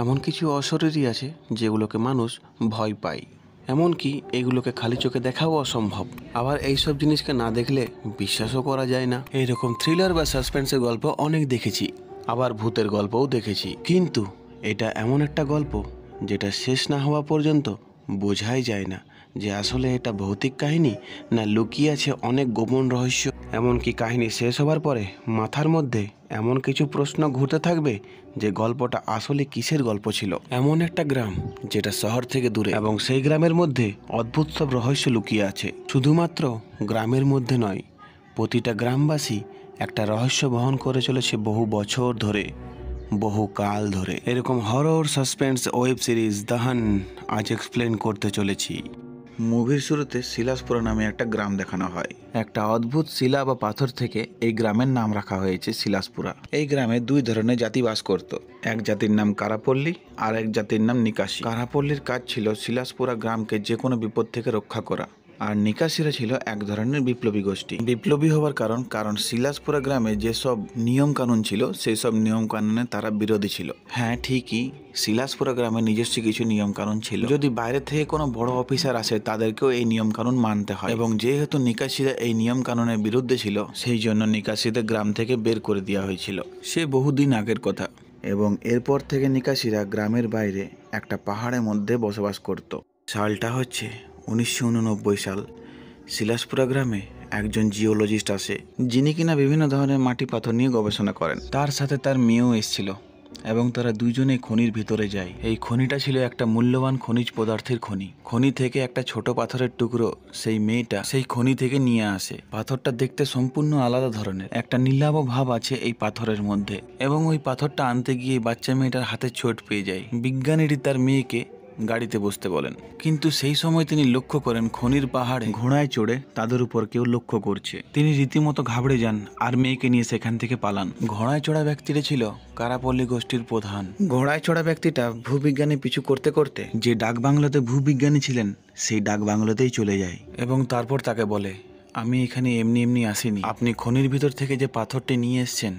এমন কিছু অশরীরই আছে যেগুলোকে মানুষ ভয় পায় এমনকি এগুলোকে খালি চোখে দেখাও অসম্ভব আবার এইসব জিনিসকে না দেখলে বিশ্বাসও করা যায় না এইরকম থ্রিলার বা সাসপেন্সের গল্প অনেক দেখেছি আবার ভূতের গল্পও দেখেছি কিন্তু এটা এমন একটা গল্প যেটা শেষ না হওয়া পর্যন্ত বোঝাই যায় না যে আসলে এটা ভৌতিক কাহিনী না লুকিয়ে আছে অনেক গোপন রহস্য এমনকি কাহিনী শেষ হবার পরে মাথার মধ্যে এমন কিছু প্রশ্ন ঘুরতে থাকবে যে গল্পটা আসলে কিসের গল্প ছিল এমন একটা গ্রাম যেটা শহর থেকে দূরে এবং সেই গ্রামের মধ্যে অদ্ভুত সব রহস্য লুকিয়ে আছে শুধুমাত্র গ্রামের মধ্যে নয় প্রতিটা গ্রামবাসী একটা রহস্য বহন করে চলেছে বহু বছর ধরে বহু কাল ধরে এরকম horror suspense web series Dahan আজ এক্সপ্লেন করতে চলেছি মুভির শুরুতে শিলাসপুরা নামে একটা গ্রাম দেখানো হয় একটা অদ্ভুত শিলা বা পাথর থেকে এই গ্রামের নাম রাখা হয়েছে শিলাসপুরা এই গ্রামে দুই ধরনের জাতি বাস করত এক জাতির নাম কারাপল্লী আর এক জাতির নাম নিকাশি কারাপল্লীর কাজ ছিল শিলাসপুরা গ্রামকে যে কোনো বিপদ থেকে রক্ষা করা আর নিকাশিরা ছিল এক ধরনের বিপ্লবী গোষ্ঠী বিপ্লবী হওয়ার কারণ কারণ শিলাসপুরা গ্রামে যেসব নিয়ম কানুন ছিল সেই সব নিয়ম কানুনে তারা বিরোধী ছিল হ্যাঁ ঠিকই শিলাসপুরা গ্রামে নিজস্ব কিছু নিয়ম কানুন ছিল যদি বাইরে থেকে কোনো বড় অফিসার আসে তাদেরকেও এই নিয়ম কানুন মানতে হয় এবং যেহেতু নিকাশিরা এই নিয়ম কানুনের বিরুদ্ধে ছিল সেই জন্য নিকাশিদের গ্রাম থেকে বের করে দেওয়া হয়েছিল সে বহুদিন আগের কথা এবং এরপর থেকে নিকাশিরা গ্রামের বাইরে একটা পাহাড়ের মধ্যে বসবাস করত সালটা হচ্ছে উনিশশো সাল শিলাসপুরা গ্রামে একজন জিওলজিস্ট আসে যিনি কিনা বিভিন্ন ধরনের মাটি পাথর নিয়ে গবেষণা করেন তার সাথে তার মেয়েও এসেছিল এবং তারা দুজনে খনির ভিতরে যায় এই খনিটা ছিল একটা মূল্যবান খনিজ পদার্থের খনি খনি থেকে একটা ছোট পাথরের টুকরো সেই মেয়েটা সেই খনি থেকে নিয়ে আসে পাথরটা দেখতে সম্পূর্ণ আলাদা ধরনের একটা নীলাভ ভাব আছে এই পাথরের মধ্যে এবং ওই পাথরটা আনতে গিয়ে বাচ্চা মেয়েটার হাতে চোট পেয়ে যায় বিজ্ঞানীটি তার মেয়েকে গাড়িতে বসতে বলেন কিন্তু সেই সময় তিনি লক্ষ্য করেন খনির পাহাড়ে ঘোড়ায় চড়ে তাদের উপর কেউ লক্ষ্য করছে তিনি রীতিমতো ঘাবড়ে যান আর মেয়েকে নিয়ে সেখান থেকে পালান ঘোড়ায় চড়া ব্যক্তিটা ছিল কারাপল্লী গোষ্ঠীর প্রধান ঘোড়ায় চড়া ব্যক্তিটা ভূবিজ্ঞানী পিছু করতে করতে যে ডাক বাংলাতে ভূবিজ্ঞানী ছিলেন সেই ডাক বাংলাতেই চলে যায় এবং তারপর তাকে বলে আমি এখানে এমনি এমনি আসিনি আপনি খনির ভিতর থেকে যে পাথরটি নিয়ে এসছেন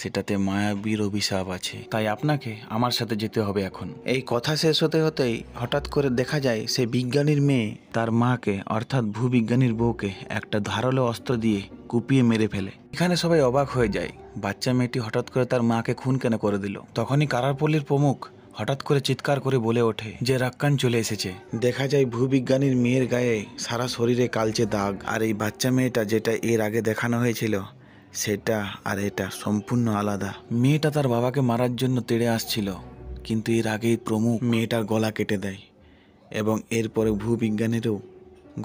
সেটাতে মায়াবীর অভিশাপ আছে তাই আপনাকে আমার সাথে যেতে হবে এখন এই কথা শেষ হতে হতেই হঠাৎ করে দেখা যায় সে বিজ্ঞানীর মেয়ে তার মাকে অর্থাৎ ভূবিজ্ঞানীর বউকে একটা ধারালো অস্ত্র দিয়ে কুপিয়ে মেরে ফেলে এখানে সবাই অবাক হয়ে যায় বাচ্চা মেয়েটি হঠাৎ করে তার মাকে খুন কেন করে দিল তখনই কারারপল্লীর প্রমুখ হঠাৎ করে চিৎকার করে বলে ওঠে যে রাক্কান চলে এসেছে দেখা যায় ভূবিজ্ঞানীর মেয়ের গায়ে সারা শরীরে কালচে দাগ আর এই বাচ্চা মেয়েটা যেটা এর আগে দেখানো হয়েছিল সেটা আর এটা সম্পূর্ণ আলাদা মেয়েটা তার বাবাকে মারার জন্য তেড়ে আসছিল কিন্তু এর আগেই প্রমুখ মেয়েটার গলা কেটে দেয় এবং এরপরে ভূবিজ্ঞানেরও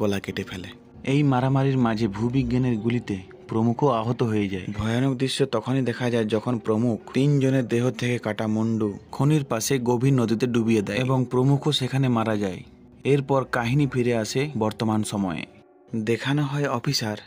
গলা কেটে ফেলে এই মারামারির মাঝে ভূবিজ্ঞানের গুলিতে প্রমুখও আহত হয়ে যায় ভয়ানক দৃশ্য তখনই দেখা যায় যখন প্রমুখ তিনজনের দেহ থেকে কাটা মুন্ডু খনির পাশে গভীর নদীতে ডুবিয়ে দেয় এবং প্রমুখও সেখানে মারা যায় এরপর কাহিনী ফিরে আসে বর্তমান সময়ে দেখানো হয় অফিসার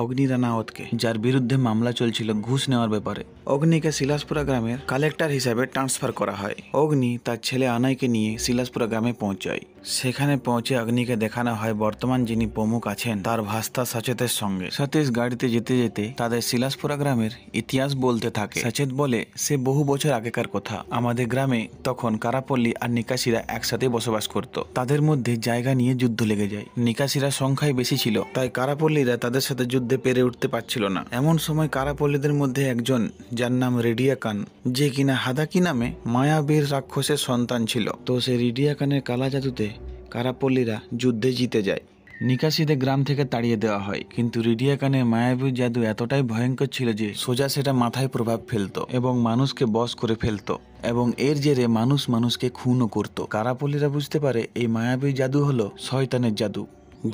অগ্নি রানাওয়াতকে যার বিরুদ্ধে মামলা চলছিল ঘুষ নেওয়ার ব্যাপারে অগ্নিকে শিলাসপুরা গ্রামের কালেক্টর হিসাবে ট্রান্সফার করা হয় অগ্নি তার ছেলে আনাইকে নিয়ে শিলাসপুরা গ্রামে পৌঁছায় সেখানে পৌঁছে অগ্নিকে দেখানো হয় বর্তমান যিনি প্রমুখ আছেন তার ভাস্তা সচেতের সঙ্গে সতীশ গাড়িতে যেতে যেতে তাদের শিলাসপুরা গ্রামের ইতিহাস বলতে থাকে সচেত বলে সে বহু বছর আগেকার কথা আমাদের গ্রামে তখন কারাপল্লী আর নিকাশিরা একসাথে বসবাস করত তাদের মধ্যে জায়গা নিয়ে যুদ্ধ লেগে যায় নিকাশিরা সংখ্যায় বেশি ছিল তাই কারাপল্লীরা তাদের সাথে যুদ্ধে পেরে উঠতে পারছিল না এমন সময় কারাপল্লীদের মধ্যে একজন যার নাম রেডিয়া কান যে কিনা হাদাকি নামে মায়াবীর রাক্ষসের সন্তান ছিল তো সে রেডিয়া কানের কালা জাদুতে কারাপল্লীরা যুদ্ধে জিতে যায় নিকাশিদের গ্রাম থেকে তাড়িয়ে দেওয়া হয় কিন্তু রিডিয়া কানে মায়াবী জাদু এতটাই ভয়ঙ্কর ছিল যে সোজা সেটা মাথায় প্রভাব ফেলত এবং মানুষকে বশ করে ফেলত এবং এর জেরে মানুষ মানুষকে খুনও করত কারাপল্লীরা বুঝতে পারে এই মায়াবী জাদু হলো শয়তানের জাদু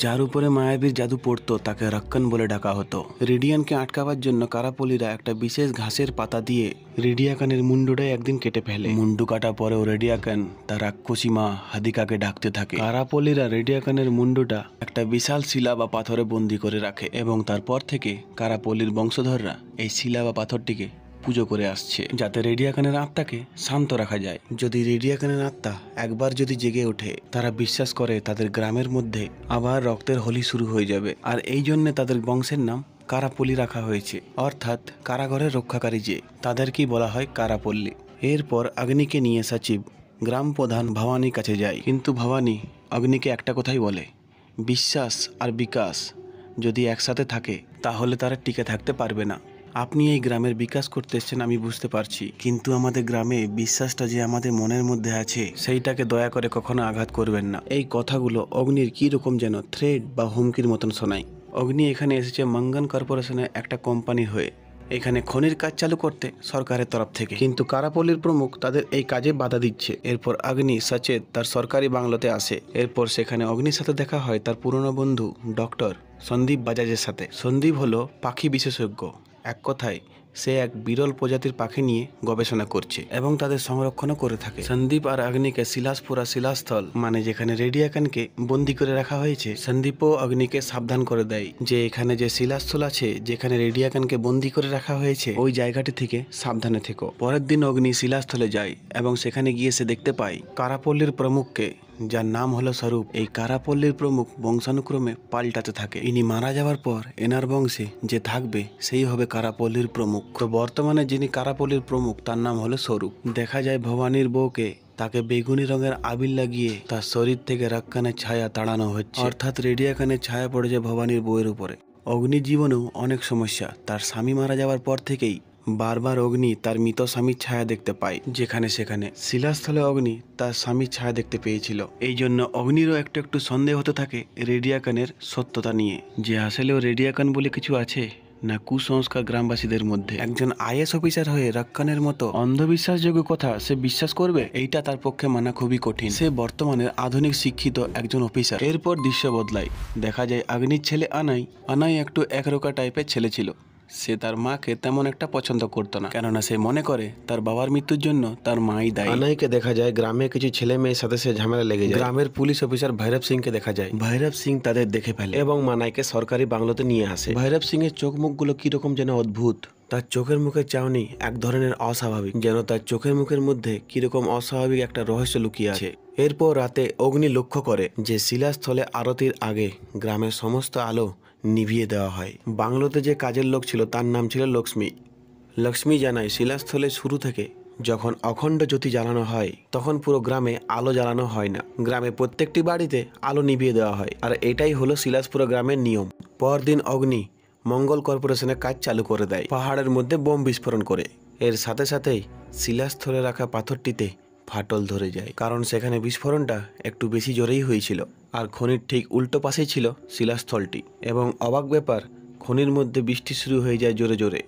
যার উপরে মায়াবীর জাদু পড়তো তাকে রক্কন বলে ডাকা হতো রেডিয়ানকে আটকাবার জন্য কারাপলিরা একটা বিশেষ ঘাসের পাতা দিয়ে রেডিয়াকানের মুন্ডুটাই একদিন কেটে ফেলে মুন্ডু কাটা পরেও রেডিয়াকান তার রাক্ষসী মা হাদিকাকে ডাকতে থাকে কারাপলিরা রেডিয়াকানের মুন্ডুটা একটা বিশাল শিলা বা পাথরে বন্দি করে রাখে এবং তারপর থেকে কারাপলির বংশধররা এই শিলা বা পাথরটিকে পুজো করে আসছে যাতে রেডিয়া আত্মাকে শান্ত রাখা যায় যদি রেডিয়া আত্মা একবার যদি জেগে ওঠে তারা বিশ্বাস করে তাদের গ্রামের মধ্যে আবার রক্তের হোলি শুরু হয়ে যাবে আর এই জন্যে তাদের বংশের নাম কারাপলি রাখা হয়েছে অর্থাৎ কারাগরের রক্ষাকারী যে তাদেরকেই বলা হয় কারাপল্লী এরপর অগ্নিকে নিয়ে সচিব গ্রাম প্রধান ভবানীর কাছে যায় কিন্তু ভবানী অগ্নিকে একটা কথাই বলে বিশ্বাস আর বিকাশ যদি একসাথে থাকে তাহলে তারা টিকে থাকতে পারবে না আপনি এই গ্রামের বিকাশ করতে এসেছেন আমি বুঝতে পারছি কিন্তু আমাদের গ্রামে বিশ্বাসটা যে আমাদের মনের মধ্যে আছে সেইটাকে দয়া করে কখনো আঘাত করবেন না এই কথাগুলো অগ্নির কি রকম যেন থ্রেড বা হুমকির মতন শোনায় অগ্নি এখানে এসেছে মঙ্গন কর্পোরেশনের একটা কোম্পানির হয়ে এখানে খনির কাজ চালু করতে সরকারের তরফ থেকে কিন্তু কারাপল্লির প্রমুখ তাদের এই কাজে বাধা দিচ্ছে এরপর অগ্নি সচেত তার সরকারি বাংলোতে আসে এরপর সেখানে অগ্নির সাথে দেখা হয় তার পুরনো বন্ধু ডক্টর সন্দীপ বাজাজের সাথে সন্দীপ হলো পাখি বিশেষজ্ঞ এক কথায় সে এক বিরল প্রজাতির পাখি নিয়ে গবেষণা করছে এবং তাদের সংরক্ষণও করে থাকে সন্দীপ আর অগ্নিকে শিলাসপুরা শিলাস্থল মানে যেখানে রেডিয়াকানকে বন্দি করে রাখা হয়েছে সন্দীপও অগ্নিকে সাবধান করে দেয় যে এখানে যে শিলাস্থল আছে যেখানে রেডিয়াকানকে বন্দি করে রাখা হয়েছে ওই জায়গাটি থেকে সাবধানে থেকো পরের দিন অগ্নি শিলাস্থলে যায় এবং সেখানে গিয়ে সে দেখতে পায় কারাপল্লীর প্রমুখকে যার নাম হলো স্বরূপ এই কারাপল্লীর প্রমুখ বংশানুক্রমে পাল্টাতে থাকে ইনি মারা যাওয়ার পর এনার বংশে যে থাকবে সেই হবে কারাপল্লীর প্রমুখ তো বর্তমানে যিনি কারাপল্লীর প্রমুখ তার নাম হলো স্বরূপ দেখা যায় ভবানীর বউকে তাকে বেগুনি রঙের আবির লাগিয়ে তার শরীর থেকে রাক্কানের ছায়া তাড়ানো হচ্ছে অর্থাৎ রেডিয়াখানের ছায়া পড়েছে ভবানীর বউয়ের উপরে অগ্নি জীবনেও অনেক সমস্যা তার স্বামী মারা যাওয়ার পর থেকেই বারবার অগ্নি তার মৃত স্বামীর ছায়া দেখতে পায় যেখানে সেখানে শিলাস্থলে অগ্নি তার স্বামীর ছায়া দেখতে পেয়েছিল এই জন্য অগ্নিরও একটু একটু সন্দেহ হতে থাকে রেডিয়াকানের সত্যতা নিয়ে যে আসলেও রেডিয়াকান বলে কিছু আছে না কুসংস্কার গ্রামবাসীদের মধ্যে একজন আইএস অফিসার হয়ে রাক্কানের মতো অন্ধবিশ্বাসযোগ্য কথা সে বিশ্বাস করবে এইটা তার পক্ষে মানা খুবই কঠিন সে বর্তমানে আধুনিক শিক্ষিত একজন অফিসার এরপর দৃশ্য বদলায় দেখা যায় আগ্নির ছেলে আনাই আনাই একটু একরোকা টাইপের ছেলে ছিল সে তার মাকে তেমন একটা পছন্দ করতো না কেননা সে মনে করে তার বাবার মৃত্যুর জন্য তার মাই দায় আনাইকে দেখা যায় গ্রামে কিছু ছেলে মেয়ের সাথে সে ঝামেলা লেগে যায় গ্রামের পুলিশ অফিসার ভৈরব সিংকে দেখা যায় ভৈরব সিং তাদের দেখে ফেলে এবং মানাইকে সরকারি বাংলোতে নিয়ে আসে ভৈরব সিং এর চোখ মুখগুলো কিরকম যেন অদ্ভুত তার চোখের মুখে চাউনি এক ধরনের অস্বাভাবিক যেন তার চোখের মুখের মধ্যে কিরকম অস্বাভাবিক একটা রহস্য লুকিয়ে আছে এরপর রাতে অগ্নি লক্ষ্য করে যে শিলাস্থলে আরতির আগে গ্রামের সমস্ত আলো নিভিয়ে দেওয়া হয় বাংলোতে যে কাজের লোক ছিল তার নাম ছিল লক্ষ্মী লক্ষ্মী জানায় শিলাস্থলে শুরু থেকে যখন অখণ্ড জ্যোতি জ্বালানো হয় তখন পুরো গ্রামে আলো জ্বালানো হয় না গ্রামে প্রত্যেকটি বাড়িতে আলো নিভিয়ে দেওয়া হয় আর এটাই হলো শিলাসপুর গ্রামের নিয়ম পরদিন অগ্নি মঙ্গল কর্পোরেশনে কাজ চালু করে দেয় পাহাড়ের মধ্যে বোম বিস্ফোরণ করে এর সাথে সাথেই শিলাস্থলে রাখা পাথরটিতে ফাটল ধরে যায় কারণ সেখানে বিস্ফোরণটা একটু বেশি জোরেই হয়েছিল আর খনির ঠিক উল্টো পাশেই ছিল শিলাস্থলটি এবং অবাক ব্যাপার খনির মধ্যে বৃষ্টি শুরু হয়ে যায় জোরে জোরে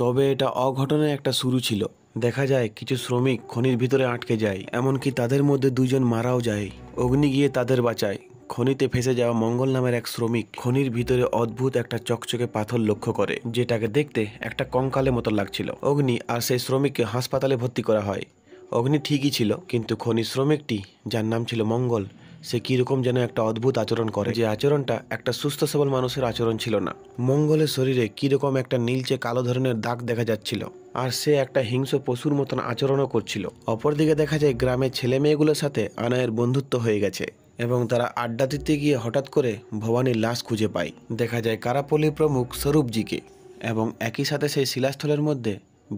তবে এটা অঘটনের একটা শুরু ছিল দেখা যায় কিছু শ্রমিক খনির ভিতরে আটকে যায় এমনকি তাদের মধ্যে দুজন মারাও যায় অগ্নি গিয়ে তাদের বাঁচায় খনিতে ফেসে যাওয়া মঙ্গল নামের এক শ্রমিক খনির ভিতরে অদ্ভুত একটা চকচকে পাথর লক্ষ্য করে যেটাকে দেখতে একটা কঙ্কালের মতো লাগছিল অগ্নি আর সেই শ্রমিককে হাসপাতালে ভর্তি করা হয় অগ্নি ঠিকই ছিল কিন্তু খনি শ্রমিকটি যার নাম ছিল মঙ্গল সে কীরকম যেন একটা অদ্ভুত আচরণ করে যে আচরণটা একটা সুস্থ সবল মানুষের আচরণ ছিল না মঙ্গলের শরীরে কীরকম একটা নীলচে কালো ধরনের দাগ দেখা যাচ্ছিল আর সে একটা হিংস্র পশুর মতন আচরণও করছিল অপরদিকে দেখা যায় গ্রামের ছেলে মেয়েগুলোর সাথে আনায়ের বন্ধুত্ব হয়ে গেছে এবং তারা আড্ডা দিতে গিয়ে হঠাৎ করে ভবানীর লাশ খুঁজে পায় দেখা যায় কারাপল্লী প্রমুখ স্বরূপজিকে এবং একই সাথে সেই শিলাস্থলের মধ্যে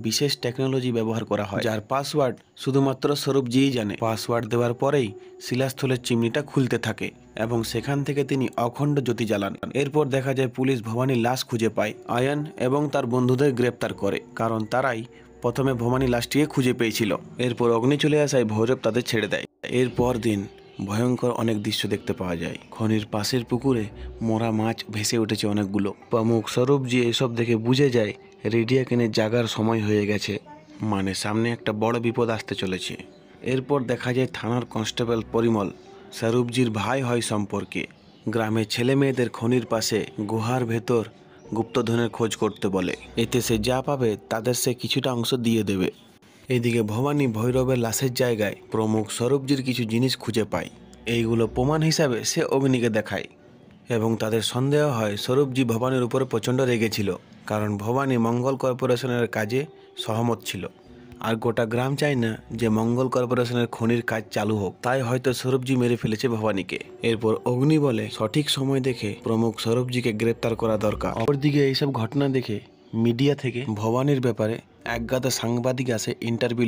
বিশেষ টেকনোলজি ব্যবহার করা হয় যার পাসওয়ার্ড শুধুমাত্র স্বরূপজি জানে পাসওয়ার্ড দেওয়ার পরেই শিলাস্থলের চিমনিটা খুলতে থাকে এবং সেখান থেকে তিনি অখণ্ড জ্যোতি জ্বালান এরপর দেখা যায় পুলিশ ভবানীর লাশ খুঁজে পায় আয়ন এবং তার বন্ধুদের গ্রেপ্তার করে কারণ তারাই প্রথমে ভবানী লাশটিকে খুঁজে পেয়েছিল এরপর অগ্নি চলে আসায় ভৈরব তাদের ছেড়ে দেয় এরপর দিন ভয়ঙ্কর অনেক দৃশ্য দেখতে পাওয়া যায় খনির পাশের পুকুরে মরা মাছ ভেসে উঠেছে অনেকগুলো প্রমুখ স্বরূপজি এসব দেখে বুঝে যায় কেনে জাগার সময় হয়ে গেছে মানে সামনে একটা বড় বিপদ আসতে চলেছে এরপর দেখা যায় থানার কনস্টেবল পরিমল সারুবজির ভাই হয় সম্পর্কে গ্রামে ছেলে মেয়েদের খনির পাশে গুহার ভেতর গুপ্তধনের খোঁজ করতে বলে এতে সে যা পাবে তাদের সে কিছুটা অংশ দিয়ে দেবে এদিকে ভবানী ভৈরবের লাশের জায়গায় প্রমুখ সরবজির কিছু জিনিস খুঁজে পায় এইগুলো প্রমাণ হিসাবে সে অগ্নিকে দেখায় এবং তাদের সন্দেহ হয় সরবজি ভবানীর উপরে প্রচণ্ড রেগেছিল কারণ ভবানী মঙ্গল কর্পোরেশনের কাজে সহমত ছিল আর গোটা গ্রাম চায় না যে মঙ্গল কর্পোরেশনের খনির কাজ চালু হোক তাই হয়তো সৌরভজি মেরে ফেলেছে ভবানীকে এরপর অগ্নি বলে সঠিক সময় দেখে প্রমুখ সৌরভজিকে গ্রেপ্তার করা দরকার অপরদিকে এইসব ঘটনা দেখে মিডিয়া থেকে ভবানীর ব্যাপারে একগাদা সাংবাদিক আসে ইন্টারভিউ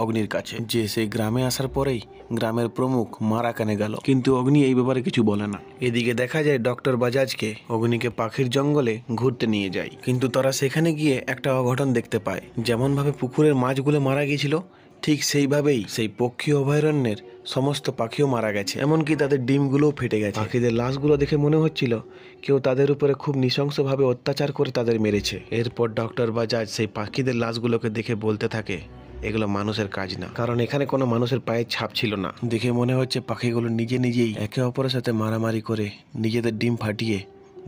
অগ্নির কাছে যে সেই গ্রামে আসার পরেই গ্রামের প্রমুখ মারা কানে গেল কিন্তু অগ্নি এই ব্যাপারে কিছু বলে না এদিকে দেখা যায় ডক্টর বাজাজকে অগ্নিকে পাখির জঙ্গলে ঘুরতে নিয়ে যায় কিন্তু তারা সেখানে গিয়ে একটা অঘটন দেখতে পায় যেমনভাবে পুকুরের মাছগুলো মারা গিয়েছিল ঠিক সেইভাবেই সেই পক্ষী অভয়ারণ্যের সমস্ত পাখিও মারা গেছে এমনকি তাদের ডিমগুলোও ফেটে গেছে পাখিদের লাশগুলো দেখে মনে হচ্ছিল কেউ তাদের উপরে খুব নৃশংসভাবে অত্যাচার করে তাদের মেরেছে এরপর ডক্টর বাজাজ সেই পাখিদের লাশগুলোকে দেখে বলতে থাকে এগুলো মানুষের কাজ না কারণ এখানে কোনো মানুষের পায়ের ছাপ ছিল না দেখে মনে হচ্ছে পাখিগুলো নিজে নিজেই একে অপরের সাথে মারামারি করে নিজেদের ডিম ফাটিয়ে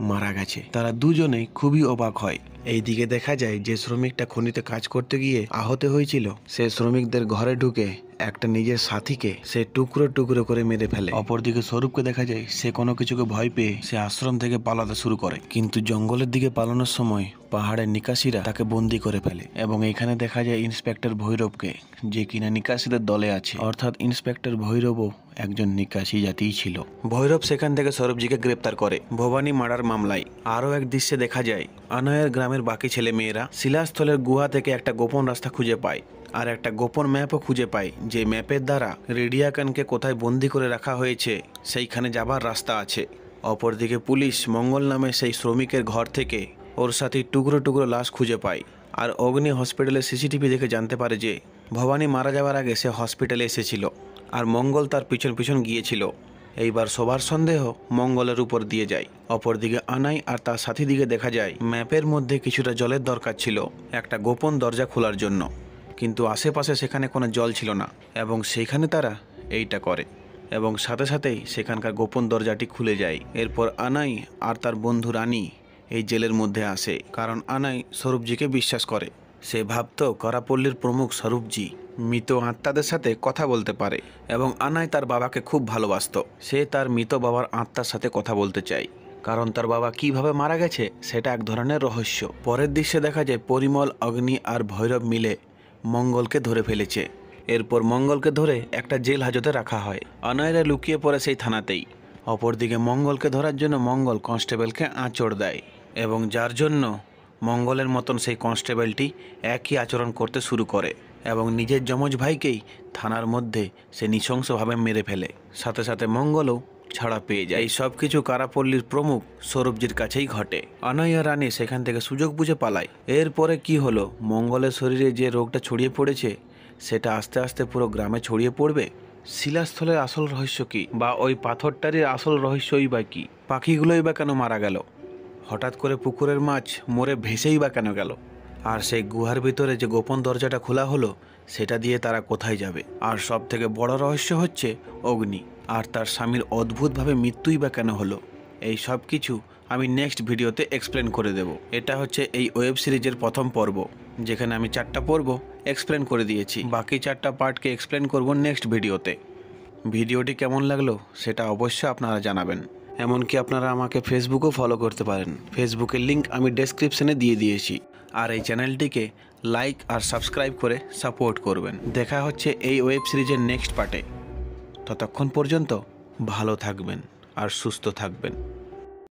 মারা গেছে তারা দুজনেই খুবই অবাক হয় এই দিকে দেখা যায় যে শ্রমিকটা খনিতে কাজ করতে গিয়ে আহত হয়েছিল সে শ্রমিকদের ঘরে ঢুকে একটা নিজের সাথীকে সে টুকরো টুকরো করে মেরে ফেলে অপরদিকে স্বরূপকে দেখা যায় সে কোনো কিছুকে ভয় পেয়ে সে আশ্রম থেকে পালাতে শুরু করে কিন্তু জঙ্গলের দিকে পালানোর সময় পাহাড়ের নিকাশিরা তাকে বন্দি করে ফেলে এবং এখানে দেখা যায় ইন্সপেক্টর ভৈরবকে যে কিনা নিকাশিদের দলে আছে অর্থাৎ ইন্সপেক্টর ভৈরবও একজন নিকাশি জাতিই ছিল ভৈরব সেখান থেকে সৌরভজিকে গ্রেপ্তার করে ভবানী মারার মামলায় আরও এক দৃশ্যে দেখা যায় আনয়ের গ্রামের গ্রামের বাকি ছেলে মেয়েরা শিলাস্থলের গুহা থেকে একটা গোপন রাস্তা খুঁজে পায় আর একটা গোপন ম্যাপও খুঁজে পায় যে ম্যাপের দ্বারা রেডিয়াকানকে কোথায় বন্দি করে রাখা হয়েছে সেইখানে যাবার রাস্তা আছে অপরদিকে পুলিশ মঙ্গল নামে সেই শ্রমিকের ঘর থেকে ওর সাথে টুকরো টুকরো লাশ খুঁজে পায় আর অগ্নি হসপিটালে সিসিটিভি দেখে জানতে পারে যে ভবানী মারা যাওয়ার আগে সে হসপিটালে এসেছিল আর মঙ্গল তার পিছন পিছন গিয়েছিল এইবার সবার সন্দেহ মঙ্গলের উপর দিয়ে যায় অপরদিকে আনাই আর তার সাথী দিকে দেখা যায় ম্যাপের মধ্যে কিছুটা জলের দরকার ছিল একটা গোপন দরজা খোলার জন্য কিন্তু আশেপাশে সেখানে কোনো জল ছিল না এবং সেইখানে তারা এইটা করে এবং সাথে সাথেই সেখানকার গোপন দরজাটি খুলে যায় এরপর আনাই আর তার বন্ধু রানী এই জেলের মধ্যে আসে কারণ আনাই স্বরূপজিকে বিশ্বাস করে সে ভাবত করাপল্লীর প্রমুখ স্বরূপজি মৃত আত্মাদের সাথে কথা বলতে পারে এবং আনাই তার বাবাকে খুব ভালোবাসত সে তার মৃত বাবার আত্মার সাথে কথা বলতে চায় কারণ তার বাবা কিভাবে মারা গেছে সেটা এক ধরনের রহস্য পরের দৃশ্যে দেখা যায় পরিমল অগ্নি আর ভৈরব মিলে মঙ্গলকে ধরে ফেলেছে এরপর মঙ্গলকে ধরে একটা জেল হাজতে রাখা হয় অনায়রা লুকিয়ে পড়ে সেই থানাতেই অপরদিকে মঙ্গলকে ধরার জন্য মঙ্গল কনস্টেবলকে আঁচড় দেয় এবং যার জন্য মঙ্গলের মতন সেই কনস্টেবলটি একই আচরণ করতে শুরু করে এবং নিজের যমজ ভাইকেই থানার মধ্যে সে নৃশংসভাবে মেরে ফেলে সাথে সাথে মঙ্গলও ছাড়া পেয়ে যায় এই সব কিছু কারাপল্লীর প্রমুখ সৌরভজির কাছেই ঘটে অনয়া রানী সেখান থেকে সুযোগ বুঝে পালায় এরপরে কি হলো মঙ্গলের শরীরে যে রোগটা ছড়িয়ে পড়েছে সেটা আস্তে আস্তে পুরো গ্রামে ছড়িয়ে পড়বে শিলাস্থলের আসল রহস্য কী বা ওই পাথরটারই আসল রহস্যই বা কী পাখিগুলোই বা কেন মারা গেল হঠাৎ করে পুকুরের মাছ মরে ভেসেই বা কেন গেল আর সেই গুহার ভিতরে যে গোপন দরজাটা খোলা হলো সেটা দিয়ে তারা কোথায় যাবে আর সব থেকে বড় রহস্য হচ্ছে অগ্নি আর তার স্বামীর অদ্ভুতভাবে মৃত্যুই বা কেন হলো এই সব কিছু আমি নেক্সট ভিডিওতে এক্সপ্লেন করে দেব এটা হচ্ছে এই ওয়েব সিরিজের প্রথম পর্ব যেখানে আমি চারটা পর্ব এক্সপ্লেন করে দিয়েছি বাকি চারটা পার্টকে এক্সপ্লেন করব নেক্সট ভিডিওতে ভিডিওটি কেমন লাগলো সেটা অবশ্যই আপনারা জানাবেন এমনকি আপনারা আমাকে ফেসবুকও ফলো করতে পারেন ফেসবুকের লিঙ্ক আমি ডেসক্রিপশানে দিয়ে দিয়েছি আর এই চ্যানেলটিকে লাইক আর সাবস্ক্রাইব করে সাপোর্ট করবেন দেখা হচ্ছে এই ওয়েব সিরিজের নেক্সট পার্টে ততক্ষণ পর্যন্ত ভালো থাকবেন আর সুস্থ থাকবেন